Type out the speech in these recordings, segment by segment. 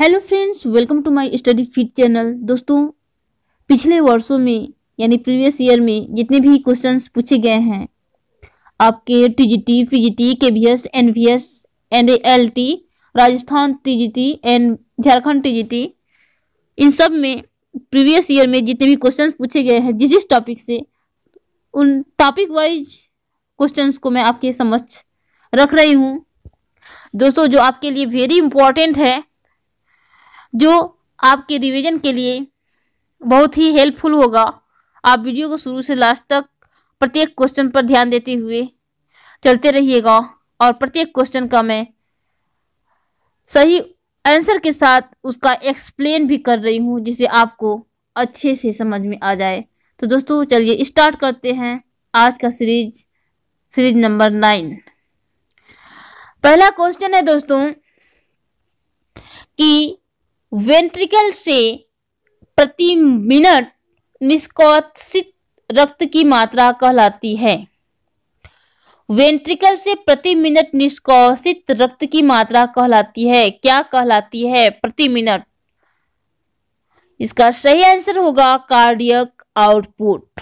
hello friends welcome to my study fit channel दोस्तों पिछले वर्षों में यानी प्रीवियस ईयर में जितने भी क्वेश्चंस पूछे गए हैं आपके TGT PGT KVS NVS NLT Rajasthan TGT and Jharkhand TGT इन सब में प्रीवियस ईयर में जितने भी क्वेश्चंस पूछे गए हैं जिस जिस टॉपिक से उन टॉपिक वाइज क्वेश्चंस को मैं आपके समक्ष रख रही हूँ दोस्तों जो आपके लिए वेरी इंपॉर्टेंट है जो आपके रिवीजन के लिए बहुत ही हेल्पफुल होगा आप वीडियो को शुरू से लास्ट तक प्रत्येक क्वेश्चन पर ध्यान देते हुए चलते रहिएगा और प्रत्येक क्वेश्चन का मैं सही आंसर के साथ उसका एक्सप्लेन भी कर रही हूँ जिसे आपको अच्छे से समझ में आ जाए तो दोस्तों चलिए स्टार्ट करते हैं आज का सीरीज सीरीज नंबर नाइन पहला क्वेश्चन है दोस्तों कि वेंट्रिकल से प्रति मिनट निष्कासित रक्त की मात्रा कहलाती है वेंट्रिकल से प्रति मिनट निष्कासित रक्त की मात्रा कहलाती है क्या कहलाती है प्रति मिनट इसका सही आंसर होगा कार्डियक आउटपुट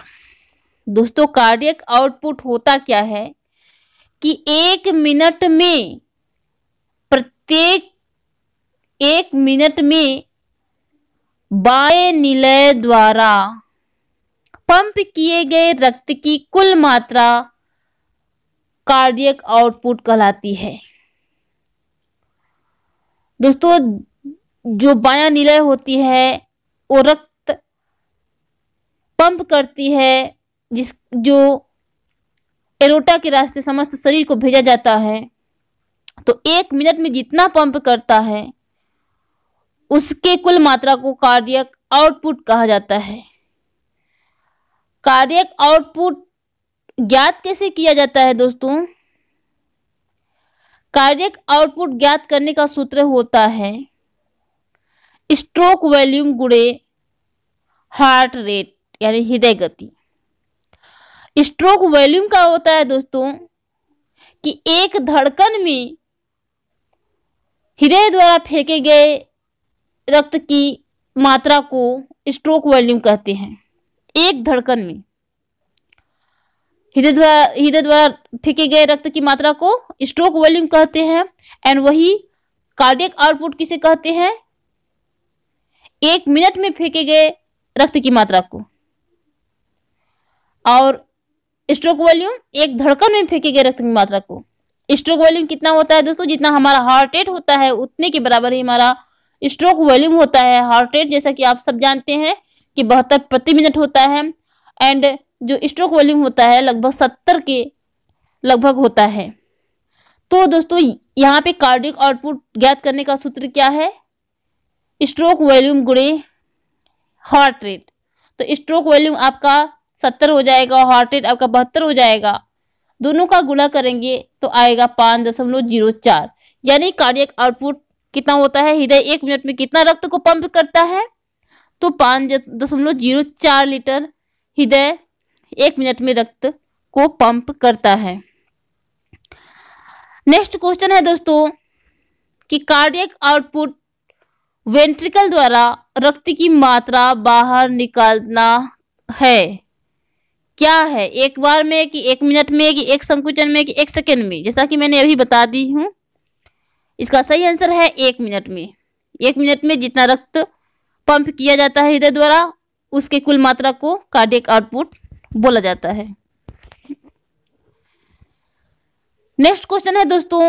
दोस्तों कार्डियक आउटपुट होता क्या है कि एक मिनट में प्रत्येक एक मिनट में बाय निलय द्वारा पंप किए गए रक्त की कुल मात्रा कार्डियक आउटपुट कहलाती है दोस्तों जो बाया निलय होती है वो रक्त पंप करती है जिस जो एरोटा के रास्ते समस्त शरीर को भेजा जाता है तो एक मिनट में जितना पंप करता है उसके कुल मात्रा को कार्डियक आउटपुट कहा जाता है कार्डियक आउटपुट ज्ञात कैसे किया जाता है दोस्तों कार्डियक आउटपुट ज्ञात करने का सूत्र होता है स्ट्रोक वॉल्यूम गुड़े हार्ट रेट यानी हृदय गति स्ट्रोक वॉल्यूम का होता है दोस्तों कि एक धड़कन में हृदय द्वारा फेंके गए रक्त की मात्रा को स्ट्रोक वॉल्यूम कहते हैं एक धड़कन में हृदय द्वारा हृदय द्वारा फेंके गए रक्त की मात्रा को स्ट्रोक वॉल्यूम कहते हैं एंड वही कार्डियक आउटपुट किसे कहते हैं एक मिनट में फेंके गए रक्त की मात्रा को और स्ट्रोक वॉल्यूम एक धड़कन में फेंके गए रक्त की मात्रा को स्ट्रोक वॉल्यूम कितना होता है दोस्तों जितना हमारा हार्ट रेट होता है उतने के बराबर ही हमारा स्ट्रोक वॉल्यूम होता है हार्ट रेट जैसा कि आप सब जानते हैं कि बहत्तर प्रति मिनट होता है एंड जो स्ट्रोक वॉल्यूम होता है लगभग सत्तर के लगभग होता है तो दोस्तों यहाँ पे कार्डिक आउटपुट ज्ञात करने का सूत्र क्या है स्ट्रोक वॉल्यूम गुड़े हार्ट रेट तो स्ट्रोक वॉल्यूम आपका सत्तर हो जाएगा और हार्ट रेट आपका बहत्तर हो जाएगा दोनों का गुणा करेंगे तो आएगा पाँच दशमलव जीरो चार यानी कार्डियक आउटपुट कितना होता है हृदय एक मिनट में कितना रक्त को पंप करता है तो पांच दशमलव जीरो चार लीटर हृदय एक मिनट में रक्त को पंप करता है नेक्स्ट क्वेश्चन है दोस्तों कि कार्डियक आउटपुट वेंट्रिकल द्वारा रक्त की मात्रा बाहर निकालना है क्या है एक बार में कि एक मिनट में कि एक संकुचन में कि एक सेकेंड में जैसा कि मैंने अभी बता दी हूँ इसका सही आंसर है एक मिनट में एक मिनट में जितना रक्त पंप किया जाता है हृदय द्वारा उसके कुल मात्रा को कार्डियक आउटपुट बोला जाता है नेक्स्ट क्वेश्चन है दोस्तों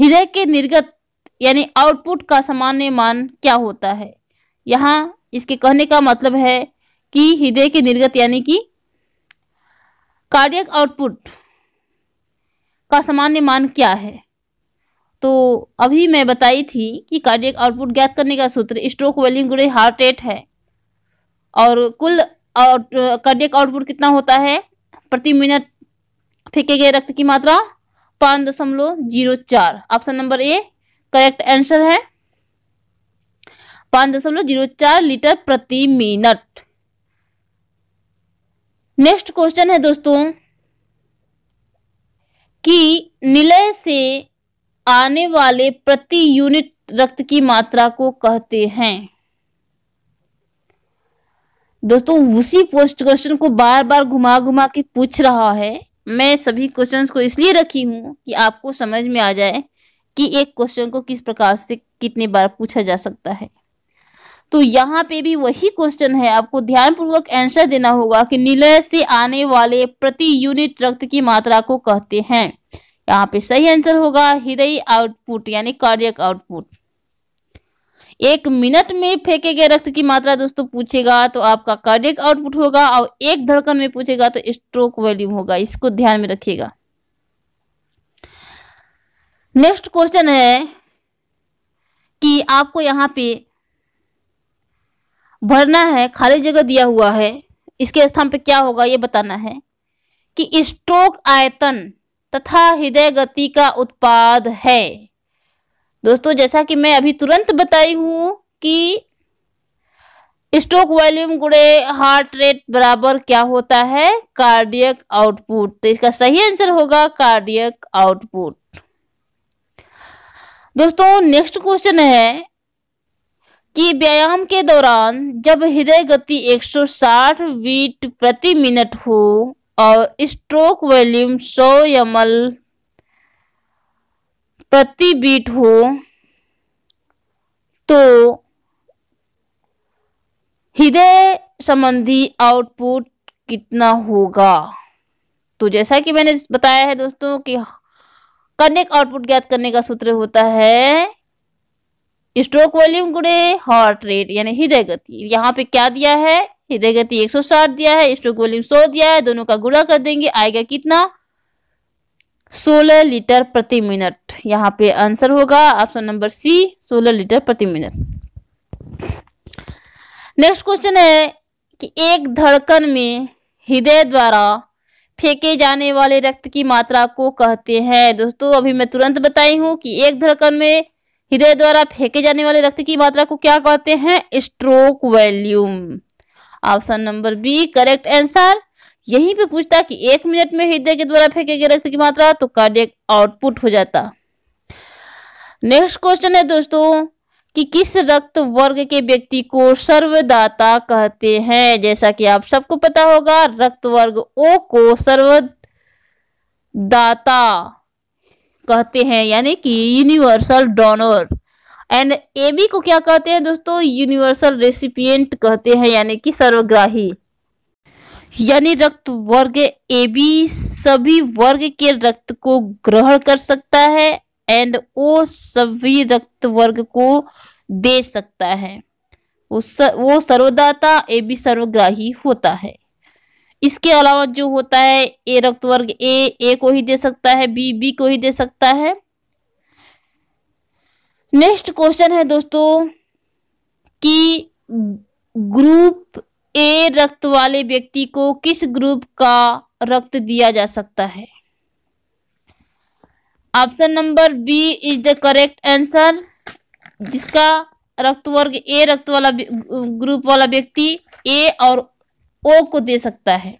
हृदय के निर्गत यानी आउटपुट का सामान्य मान क्या होता है यहां इसके कहने का मतलब है कि हृदय के निर्गत यानी कि कार्डियक आउटपुट का सामान्य मान क्या है तो अभी मैं बताई थी कि कार्डियक आउटपुट ज्ञात करने का सूत्र स्ट्रोक वेलिंग गुड़े हार्ट रेट है और कुल आउट कार्डियक आउटपुट कितना होता है प्रति मिनट फेंके गए रक्त की मात्रा पाँच दशमलव जीरो चार option number A correct answer है पाँच दशमलव जीरो चार लीटर प्रति मिनट नेक्स्ट क्वेश्चन है दोस्तों कि निलय से आने वाले प्रति यूनिट रक्त की मात्रा को कहते हैं दोस्तों उसी पोस्ट क्वेश्चन को बार बार घुमा घुमा के पूछ रहा है मैं सभी क्वेश्चंस को इसलिए रखी हूं कि आपको समझ में आ जाए कि एक क्वेश्चन को किस प्रकार से कितने बार पूछा जा सकता है तो यहाँ पे भी वही क्वेश्चन है आपको ध्यानपूर्वक आंसर देना होगा कि निलय से आने वाले प्रति यूनिट रक्त की मात्रा को कहते हैं यहाँ पे सही आंसर होगा हृदय आउटपुट यानी कार्डियक आउटपुट एक मिनट में फेंके गए रक्त की मात्रा दोस्तों पूछेगा तो आपका कार्डियक आउटपुट होगा और एक धड़कन में पूछेगा तो स्ट्रोक वॉल्यूम होगा इसको ध्यान में रखिएगा नेक्स्ट क्वेश्चन है कि आपको यहाँ पे भरना है खाली जगह दिया हुआ है इसके स्थान पे क्या होगा ये बताना है कि स्ट्रोक आयतन तथा हृदय गति का उत्पाद है दोस्तों जैसा कि मैं अभी तुरंत बताई हूं कि स्ट्रोक वॉल्यूम गुड़े हार्ट रेट बराबर क्या होता है कार्डियक आउटपुट तो इसका सही आंसर होगा कार्डियक आउटपुट दोस्तों नेक्स्ट क्वेश्चन है कि व्यायाम के दौरान जब हृदय गति 160 बीट प्रति मिनट हो और स्ट्रोक वॉल्यूम 100 एम प्रति बीट हो तो हृदय संबंधी आउटपुट कितना होगा तो जैसा कि मैंने बताया है दोस्तों कि कनेक्ट आउटपुट ज्ञात करने का सूत्र होता है स्ट्रोक वॉल्यूम गुड़े हार्ट रेट यानी हृदय गति यहाँ पे क्या दिया है हृदय गति 160 दिया है स्ट्रोक वॉल्यूम 100 दिया है दोनों का गुणा कर देंगे आएगा कितना 16 लीटर प्रति मिनट यहाँ पे आंसर होगा ऑप्शन नंबर सी 16 लीटर प्रति मिनट नेक्स्ट क्वेश्चन है कि एक धड़कन में हृदय द्वारा फेंके जाने वाले रक्त की मात्रा को कहते हैं दोस्तों अभी मैं तुरंत बताई हूं कि एक धड़कन में हृदय द्वारा फेंके जाने वाले रक्त की मात्रा को क्या कहते हैं stroke volume option number B correct answer यहीं पे पूछता कि एक मिनट में हृदय के द्वारा फेंके गए रक्त की मात्रा तो कार्डियक आउटपुट हो जाता नेक्स्ट क्वेश्चन है दोस्तों कि किस रक्त वर्ग के व्यक्ति को सर्वदाता कहते हैं जैसा कि आप सबको पता होगा रक्त वर्ग ओ को सर्वदाता कहते हैं यानी कि universal donor and A B को क्या कहते हैं दोस्तों यूनिवर्सल रेसिपियंट कहते हैं यानी कि सर्वग्राही यानी रक्त वर्ग ए बी सभी वर्ग के रक्त को ग्रहण कर सकता है एंड ओ सभी रक्त वर्ग को दे सकता है वो सर्वदाता ए बी सर्वग्राही होता है इसके अलावा जो होता है ए रक्त वर्ग ए ए को ही दे सकता है बी बी को ही दे सकता है नेक्स्ट क्वेश्चन है दोस्तों कि ग्रुप ए रक्त वाले व्यक्ति को किस ग्रुप का रक्त दिया जा सकता है option number B is the correct answer जिसका रक्त वर्ग ए रक्त वाला ग्रुप वाला व्यक्ति ए और ओ को दे सकता है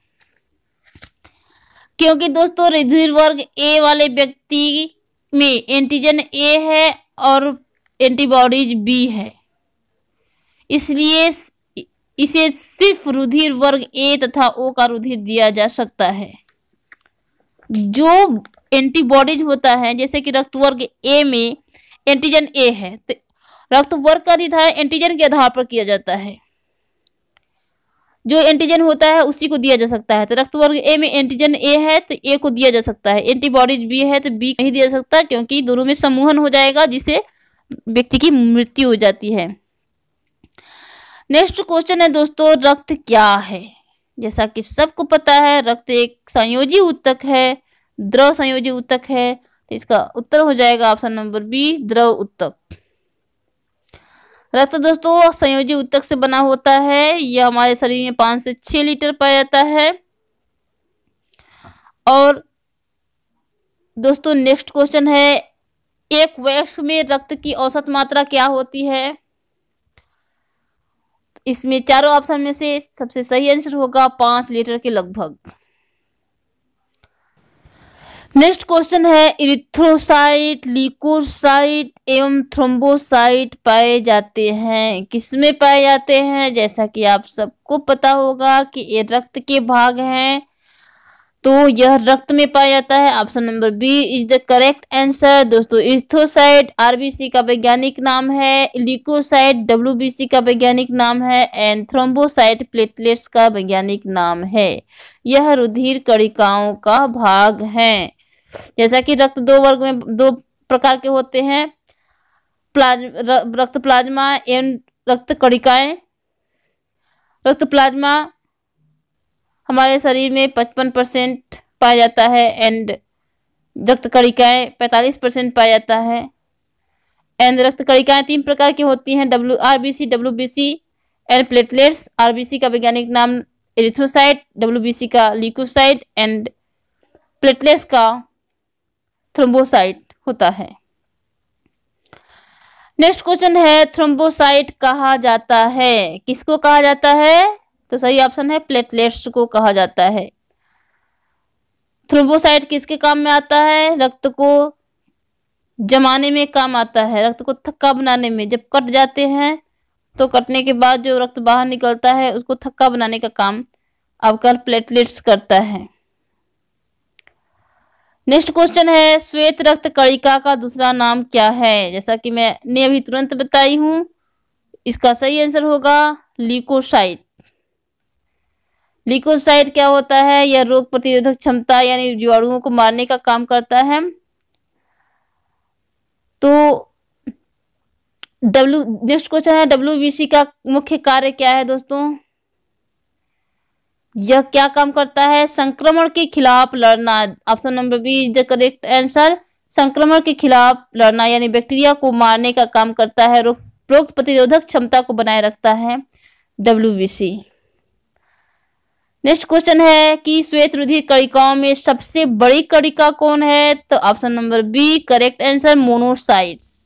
क्योंकि दोस्तों रिधिर वर्ग ए वाले व्यक्ति में एंटीजन ए है और एंटीबॉडीज बी है इसलिए इसे सिर्फ रुधिर वर्ग ए तथा ओ का रुधिर दिया जा सकता है जो एंटीबॉडीज होता है जैसे कि रक्त वर्ग ए में एंटीजन ए है तो रक्त वर्ग का निर्धारण एंटीजन के आधार पर किया जाता है जो एंटीजन होता है उसी को दिया जा सकता है तो रक्त वर्ग ए में एंटीजन ए है तो ए को दिया जा सकता है एंटीबॉडीज बी है तो बी नहीं दिया जा सकता क्योंकि दोनों में समूहन हो जाएगा जिससे व्यक्ति की मृत्यु हो जाती है नेक्स्ट क्वेश्चन है दोस्तों रक्त क्या है जैसा कि सबको पता है रक्त एक संयोजी उत्तक है द्रव संयोजी उत्तक है तो इसका उत्तर हो जाएगा ऑप्शन नंबर बी द्रव उत्तक रक्त दोस्तों संयोजी उत्तक से बना होता है यह हमारे शरीर में पांच से छह लीटर पाया जाता है और दोस्तों नेक्स्ट क्वेश्चन है एक वयस्क में रक्त की औसत मात्रा क्या होती है इसमें चारों ऑप्शन में से सबसे सही आंसर होगा पांच लीटर के लगभग नेक्स्ट क्वेश्चन है इरिथ्रोसाइट लिकोसाइट एवं थ्रोम्बोसाइट पाए जाते हैं किसमें पाए जाते हैं जैसा कि आप सबको पता होगा कि ये रक्त के भाग हैं तो यह रक्त में पाया जाता है option number B is the correct answer दोस्तों इर्थोसाइट आरबीसी का वैज्ञानिक नाम है लिकोसाइट सी का वैज्ञानिक नाम है एंड थ्रोम्बोसाइट प्लेटलेट्स का वैज्ञानिक नाम है यह रुधिर कणिकाओं का भाग है जैसा कि रक्त दो वर्ग में दो प्रकार के होते हैं प्लाज रक्त प्लाज्मा एवं रक्त कणिकाएं रक्त प्लाज्मा हमारे शरीर में पचपन परसेंट पाया जाता है एंड रक्त कणिकाएं पैंतालीस परसेंट पाया जाता है एंड रक्त कणिकाएं तीन प्रकार की होती हैं W R B C W B C and platelets R B C का वैज्ञानिक नाम एरिथ्रोसाइट डब्ल्यू बी सी का लिकोसाइट एंड प्लेटलेट्स का थ्रोम्बोसाइट होता है नेक्स्ट क्वेश्चन है थ्रोम्बोसाइट कहा जाता है किसको कहा जाता है तो सही ऑप्शन है प्लेटलेट्स को कहा जाता है थ्रोम्बोसाइट किसके काम में आता है रक्त को जमाने में काम आता है रक्त को थक्का बनाने में जब कट जाते हैं तो कटने के बाद जो रक्त बाहर निकलता है उसको थक्का बनाने का काम अवकर प्लेटलेट्स करता है नेक्स्ट क्वेश्चन है श्वेत रक्त कणिका का दूसरा नाम क्या है जैसा कि मैंने अभी तुरंत बताई हूं इसका सही आंसर होगा लिकोसाइट लिकोसाइट क्या होता है यह रोग प्रतिरोधक क्षमता यानी जीवाणुओं को मारने का काम करता है तो डब्ल्यू नेक्स्ट क्वेश्चन है डब्ल्यू का मुख्य कार्य क्या है दोस्तों यह क्या काम करता है संक्रमण के खिलाफ लड़ना option number B is the correct answer संक्रमण के खिलाफ लड़ना यानी बैक्टीरिया को मारने का काम करता है रोग प्रतिरोधक क्षमता को बनाए रखता है डब्ल्यू नेक्स्ट क्वेश्चन है कि श्वेत रुधिर कड़िकाओं में सबसे बड़ी कड़िका कौन है तो option number B correct answer monocytes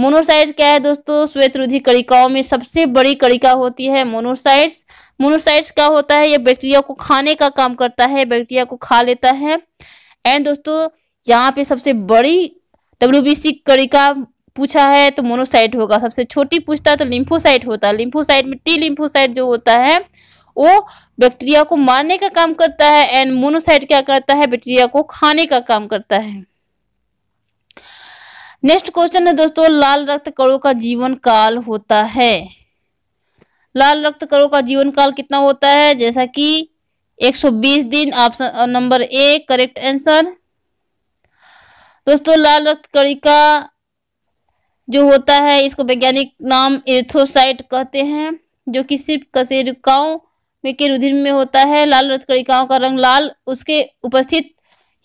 monocytes क्या है दोस्तों श्वेत रुधि कड़िकाओं में सबसे बड़ी कड़िका होती है मोनोसाइट्स मोनोसाइट्स क्या होता है ये बैक्टीरिया को खाने का काम करता है बैक्टीरिया को खा लेता है एंड दोस्तों यहाँ पे सबसे बड़ी डब्ल्यू कड़िका पूछा है तो मोनोसाइट होगा सबसे छोटी पूछता है तो लिम्फोसाइट होता है लिम्फोसाइट में टी लिम्फोसाइट जो होता है वो बैक्टीरिया को मारने का काम करता है एंड मोनोसाइट क्या करता है बैक्टीरिया को खाने का काम करता है नेक्स्ट क्वेश्चन है दोस्तों लाल रक्त कणों का जीवन काल होता है लाल रक्त कणों का जीवन काल कितना होता है जैसा कि 120 दिन option number A correct answer दोस्तों लाल रक्त कड़ी का जो होता है इसको वैज्ञानिक नाम इर्थोसाइट कहते हैं जो कि सिर्फ कशेरिकाओं में के रुधिर में होता है लाल रक्त कड़ी का रंग लाल उसके उपस्थित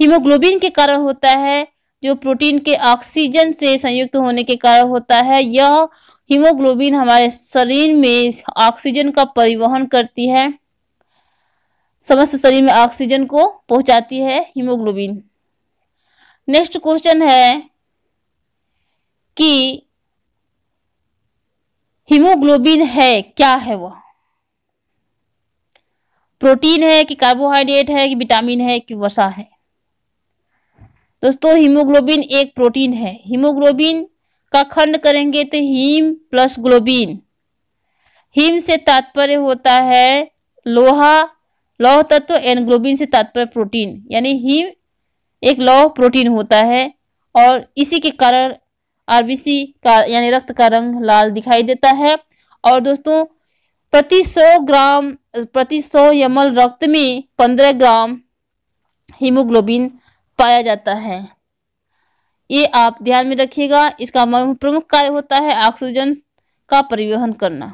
हीमोग्लोबिन के कारण होता है जो प्रोटीन के ऑक्सीजन से संयुक्त होने के कारण होता है यह हीमोग्लोबिन हमारे शरीर में ऑक्सीजन का परिवहन करती है समस्त शरीर में ऑक्सीजन को पहुंचाती है हीमोग्लोबिन नेक्स्ट क्वेश्चन है कि हीमोग्लोबिन है क्या है वह प्रोटीन है कि कार्बोहाइड्रेट है कि विटामिन है कि वसा है दोस्तों हीमोग्लोबिन एक प्रोटीन है हीमोग्लोबिन का खंड करेंगे तो हीम प्लस ग्लोबिन हीम से तात्पर्य होता है लोहा लौह तत्व एंड ग्लोबिन से तात्पर्य प्रोटीन यानी हीम एक लौह प्रोटीन होता है और इसी के कारण आरबीसी का यानी रक्त का रंग लाल दिखाई देता है और दोस्तों प्रति सौ ग्राम प्रति सौ यमल रक्त में पंद्रह ग्राम हीमोग्लोबिन पाया जाता है ये आप ध्यान में रखिएगा इसका प्रमुख कार्य होता है ऑक्सीजन का परिवहन करना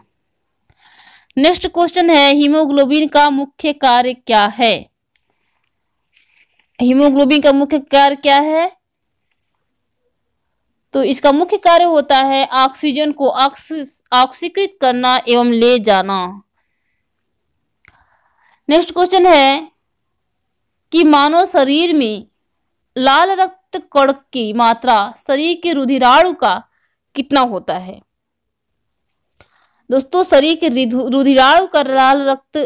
नेक्स्ट क्वेश्चन है हीमोग्लोबिन का मुख्य कार्य क्या है हीमोग्लोबिन का मुख्य कार्य क्या है तो इसका मुख्य कार्य होता है ऑक्सीजन को ऑक्सीकृत करना एवं ले जाना नेक्स्ट क्वेश्चन है कि मानव शरीर में लाल रक्त कण की मात्रा शरीर के रुधिराणु का कितना होता है दोस्तों शरीर के रुधिराणु का लाल रक्त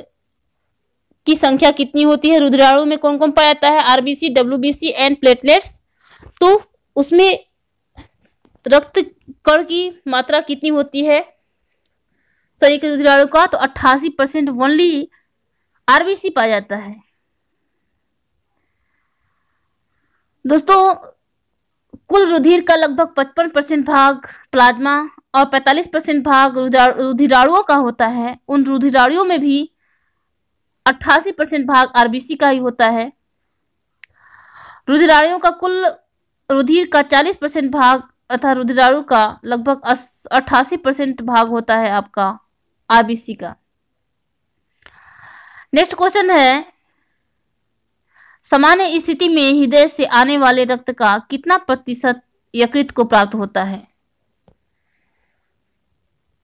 की संख्या कितनी होती है रुधिराणु में कौन कौन पाया जाता है आरबीसी डब्ल्यूबीसी एंड प्लेटलेट्स तो उसमें रक्त कण की मात्रा कितनी होती है शरीर के रुधिराणु का तो अट्ठासी परसेंट ओनली आरबीसी पाया जाता है दोस्तों कुल रुधिर का लगभग 55 परसेंट भाग प्लाज्मा और 45 परसेंट भाग रुधिराणुओं का होता है उन रुधिराणुओं में भी 88 परसेंट भाग आरबीसी का ही होता है रुधिराड़ियों का कुल रुधिर का 40 परसेंट भाग अथा रुधिराणु का लगभग अट्ठासी परसेंट भाग होता है आपका आरबीसी का नेक्स्ट क्वेश्चन है सामान्य स्थिति में हृदय से आने वाले रक्त का कितना प्रतिशत यकृत को प्राप्त होता है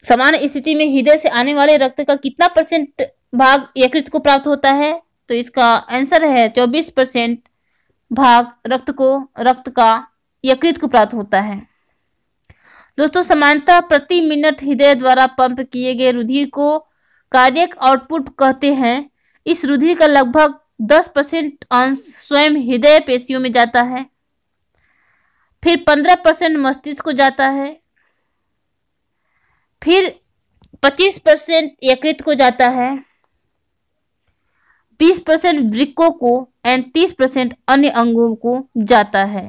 सामान्य स्थिति में हृदय से आने वाले रक्त का कितना परसेंट भाग यकृत को प्राप्त होता है तो इसका आंसर है चौबीस परसेंट भाग रक्त को रक्त का यकृत को प्राप्त होता है दोस्तों समानता प्रति मिनट हृदय द्वारा पंप किए गए रुधिर को कार्डियक आउटपुट कहते हैं इस रुधिर का लगभग दस परसेंट अंश स्वयं हृदय पेशियों में जाता है फिर पंद्रह परसेंट मस्तिष्क को जाता है फिर पच्चीस परसेंट यकृत को जाता है बीस परसेंट वृक्कों को एंड तीस परसेंट अन्य अंगों को जाता है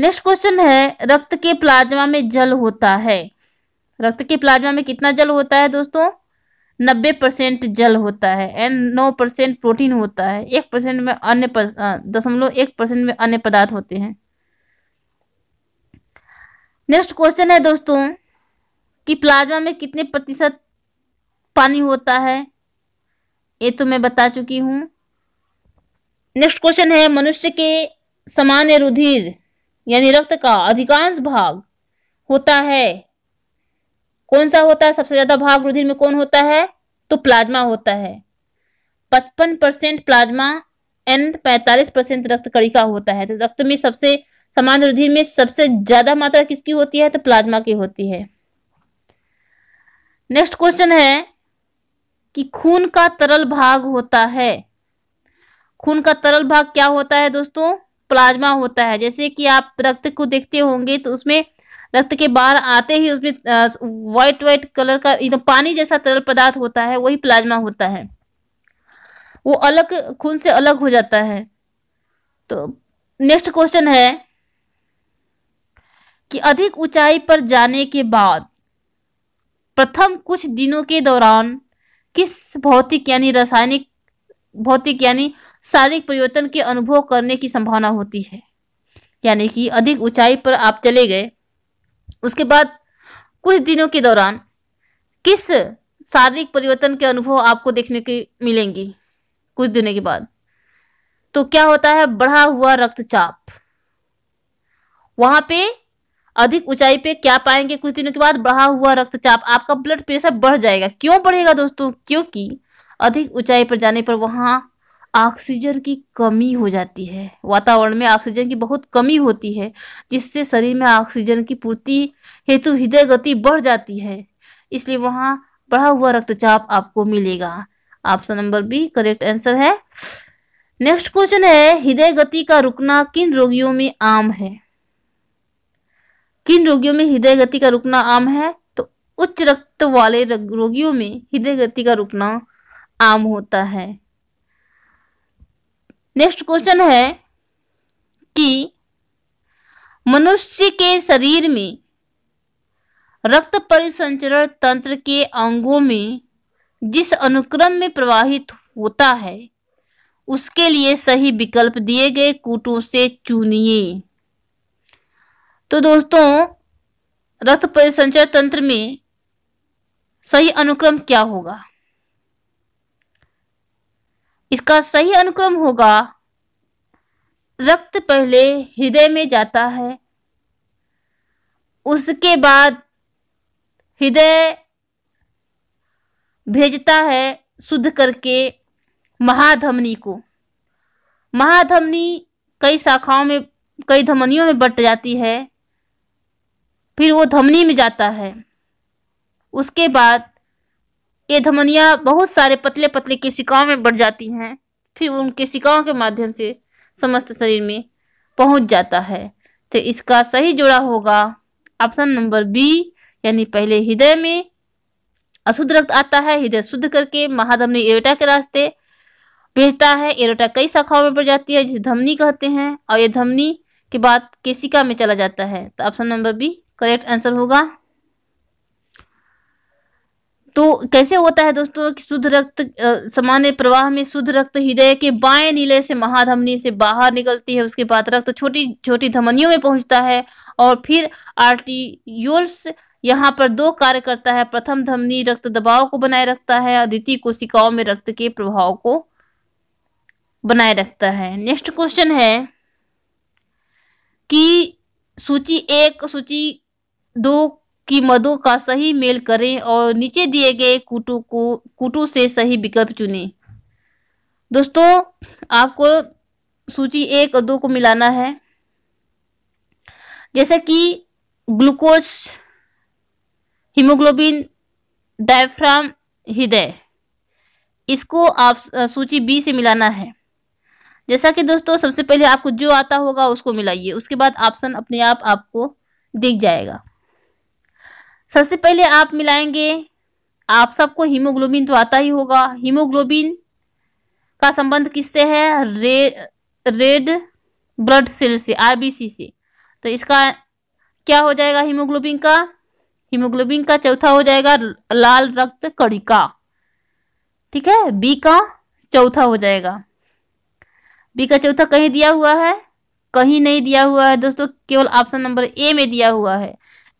नेक्स्ट क्वेश्चन है रक्त के प्लाज्मा में जल होता है रक्त के प्लाज्मा में कितना जल होता है दोस्तों नब्बे परसेंट जल होता है एंड नौ परसेंट प्रोटीन होता है एक परसेंट में अन्य दशमलव एक परसेंट में अन्य पदार्थ होते हैं नेक्स्ट क्वेश्चन है दोस्तों कि प्लाज्मा में कितने प्रतिशत पानी होता है ये तो मैं बता चुकी हूँ नेक्स्ट क्वेश्चन है मनुष्य के सामान्य रुधिर यानी रक्त का अधिकांश भाग होता है कौन सा होता है सबसे ज्यादा भाग रुधिर में कौन होता है तो प्लाज्मा होता है पचपन परसेंट प्लाज्मा एंड पैंतालीस परसेंट रक्त कणिका होता है तो रक्त में सबसे समान रुधिर में सबसे ज्यादा मात्रा किसकी होती है तो प्लाज्मा की होती है नेक्स्ट क्वेश्चन है कि खून का तरल भाग होता है खून का तरल भाग क्या होता है दोस्तों प्लाज्मा होता है जैसे कि आप रक्त को देखते होंगे तो उसमें रक्त के बाहर आते ही उसमें व्हाइट व्हाइट कलर का एकदम पानी जैसा तरल पदार्थ होता है वही प्लाज्मा होता है वो अलग खून से अलग हो जाता है तो नेक्स्ट क्वेश्चन है कि अधिक ऊंचाई पर जाने के बाद प्रथम कुछ दिनों के दौरान किस भौतिक यानी रासायनिक भौतिक यानी शारीरिक परिवर्तन के अनुभव करने की संभावना होती है यानी कि अधिक ऊंचाई पर आप चले गए उसके बाद कुछ दिनों के दौरान किस शारीरिक परिवर्तन के अनुभव आपको देखने के मिलेंगी कुछ दिनों के बाद तो क्या होता है बढ़ा हुआ रक्तचाप वहां पे अधिक ऊंचाई पे क्या पाएंगे कुछ दिनों के बाद बढ़ा हुआ रक्तचाप आपका ब्लड प्रेशर बढ़ जाएगा क्यों बढ़ेगा दोस्तों क्योंकि अधिक ऊंचाई पर जाने पर वहां ऑक्सीजन की कमी हो जाती है वातावरण में ऑक्सीजन की बहुत कमी होती है जिससे शरीर में ऑक्सीजन की पूर्ति हेतु हृदय गति बढ़ जाती है इसलिए वहाँ बढ़ा हुआ रक्तचाप आपको मिलेगा option number B correct answer है नेक्स्ट क्वेश्चन है हृदय गति का रुकना किन रोगियों में आम है किन रोगियों में हृदय गति का रुकना आम है तो उच्च रक्त वाले रोगियों में हृदय गति का रुकना आम होता है नेक्स्ट क्वेश्चन है कि मनुष्य के शरीर में रक्त परिसंचरण तंत्र के अंगों में जिस अनुक्रम में प्रवाहित होता है उसके लिए सही विकल्प दिए गए कूटों से चुनिए तो दोस्तों रक्त परिसंचरण तंत्र में सही अनुक्रम क्या होगा इसका सही अनुक्रम होगा रक्त पहले हृदय में जाता है उसके बाद हृदय भेजता है शुद्ध करके महाधमनी को महाधमनी कई शाखाओं में कई धमनियों में बट जाती है फिर वो धमनी में जाता है उसके बाद ये धमनियाँ बहुत सारे पतले पतले केशिकाओं में बढ़ जाती हैं फिर उन केशिकाओं के माध्यम से समस्त शरीर में पहुंच जाता है तो इसका सही जोड़ा होगा ऑप्शन नंबर बी यानी पहले हृदय में अशुद्ध रक्त आता है हृदय शुद्ध करके महाधमनी एरोटा के रास्ते भेजता है एरोटा कई शाखाओं में बढ़ जाती है जिसे धमनी कहते हैं और ये धमनी के बाद केशिका में चला जाता है तो option number B correct answer होगा तो कैसे होता है दोस्तों शुद्ध रक्त सामान्य प्रवाह में शुद्ध रक्त हृदय के बाएं नीले से महाधमनी से बाहर निकलती है उसके बाद रक्त छोटी छोटी धमनियों में पहुंचता है और फिर आर्टियोल्स यहाँ पर दो कार्य करता है प्रथम धमनी रक्त दबाव को बनाए रखता है और द्वितीय कोशिकाओं में रक्त के प्रभाव को बनाए रखता है नेक्स्ट क्वेश्चन है कि सूची एक सूची दो की मधु का सही मेल करें और नीचे दिए गए कुटू को कुटू से सही विकल्प चुनें दोस्तों आपको सूची एक और दो को मिलाना है जैसे कि ग्लूकोज हीमोग्लोबिन डायफ्राम हृदय इसको आप सूची बी से मिलाना है जैसा कि दोस्तों सबसे पहले आपको जो आता होगा उसको मिलाइए उसके बाद ऑप्शन अपने आप आपको दिख जाएगा सबसे पहले आप मिलाएंगे आप सबको हीमोग्लोबिन तो आता ही होगा हीमोग्लोबिन का संबंध किससे है रे रेड ब्लड सेल से आरबीसी से तो इसका क्या हो जाएगा हीमोग्लोबिन का हीमोग्लोबिन का चौथा हो जाएगा लाल रक्त कणिका ठीक है बी का चौथा हो जाएगा बी का चौथा कहीं दिया हुआ है कहीं नहीं दिया हुआ है दोस्तों केवल ऑप्शन नंबर ए में दिया हुआ है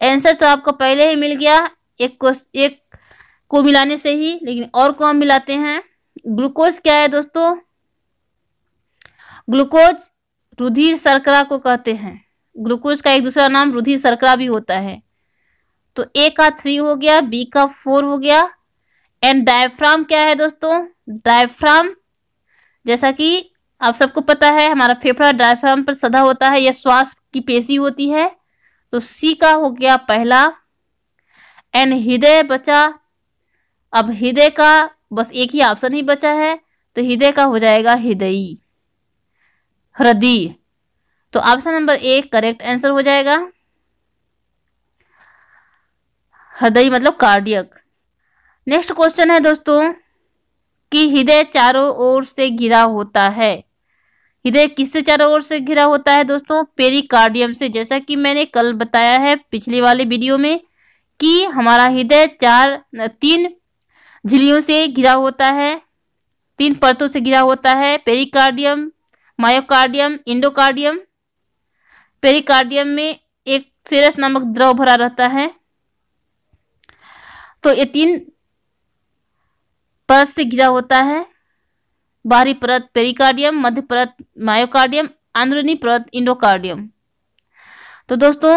आंसर तो आपको पहले ही मिल गया एक को एक को मिलाने से ही लेकिन और को हम मिलाते हैं ग्लूकोज क्या है दोस्तों ग्लूकोज रुधिर शर्करा को कहते हैं ग्लूकोज का एक दूसरा नाम रुधिर शर्करा भी होता है तो ए का थ्री हो गया बी का फोर हो गया एंड डायफ्राम क्या है दोस्तों डायफ्राम जैसा कि आप सबको पता है हमारा फेफड़ा डायफ्राम पर सदा होता है यह श्वास की पेशी होती है तो सी का हो गया पहला एन हृदय बचा अब हृदय का बस एक ही ऑप्शन ही बचा है तो हृदय का हो जाएगा हृदय हृदय तो ऑप्शन नंबर एक करेक्ट आंसर हो जाएगा हृदय मतलब कार्डियक नेक्स्ट क्वेश्चन है दोस्तों कि हृदय चारों ओर से घिरा होता है हृदय किससे चारों ओर से घिरा होता है दोस्तों पेरिकार्डियम से जैसा कि मैंने कल बताया है पिछले वाले वीडियो में कि हमारा हृदय चार तीन झिलियों से घिरा होता है तीन परतों से घिरा होता है पेरिकार्डियम मायोकार्डियम इंडोकार्डियम पेरिकार्डियम में एक सेरस नामक द्रव भरा रहता है तो ये तीन परत से घिरा होता है बाहरी परत पेरिकार्डियम मध्य परत मायोकार्डियम अंदरूनी परत इंडोकार्डियम तो दोस्तों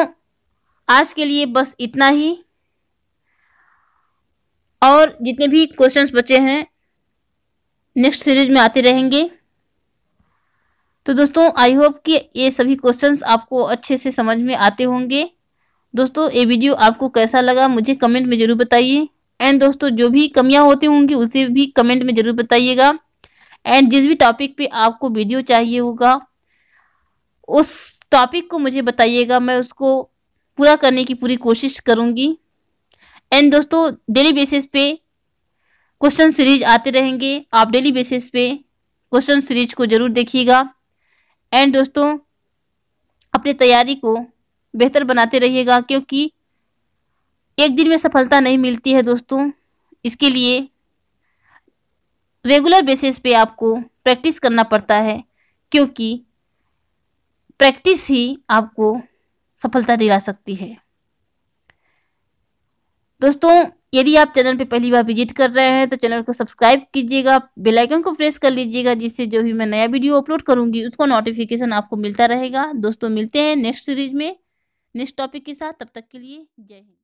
आज के लिए बस इतना ही और जितने भी क्वेश्चंस बचे हैं नेक्स्ट सीरीज में आते रहेंगे तो दोस्तों आई होप कि ये सभी क्वेश्चंस आपको अच्छे से समझ में आते होंगे दोस्तों ये वीडियो आपको कैसा लगा मुझे कमेंट में ज़रूर बताइए एंड दोस्तों जो भी कमियां होती होंगी उसे भी कमेंट में ज़रूर बताइएगा एंड जिस भी टॉपिक पे आपको वीडियो चाहिए होगा उस टॉपिक को मुझे बताइएगा मैं उसको पूरा करने की पूरी कोशिश करूँगी एंड दोस्तों डेली बेसिस पे क्वेश्चन सीरीज आते रहेंगे आप डेली बेसिस पे क्वेश्चन सीरीज को ज़रूर देखिएगा एंड दोस्तों अपनी तैयारी को बेहतर बनाते रहिएगा क्योंकि एक दिन में सफलता नहीं मिलती है दोस्तों इसके लिए रेगुलर बेसिस पे आपको प्रैक्टिस करना पड़ता है क्योंकि प्रैक्टिस ही आपको सफलता दिला सकती है दोस्तों यदि आप चैनल पे पहली बार विजिट कर रहे हैं तो चैनल को सब्सक्राइब कीजिएगा बेल आइकन को प्रेस कर लीजिएगा जिससे जो भी मैं नया वीडियो अपलोड करूंगी उसको नोटिफिकेशन आपको मिलता रहेगा दोस्तों मिलते हैं नेक्स्ट सीरीज में नेक्स्ट टॉपिक के साथ तब तक के लिए जय हिंद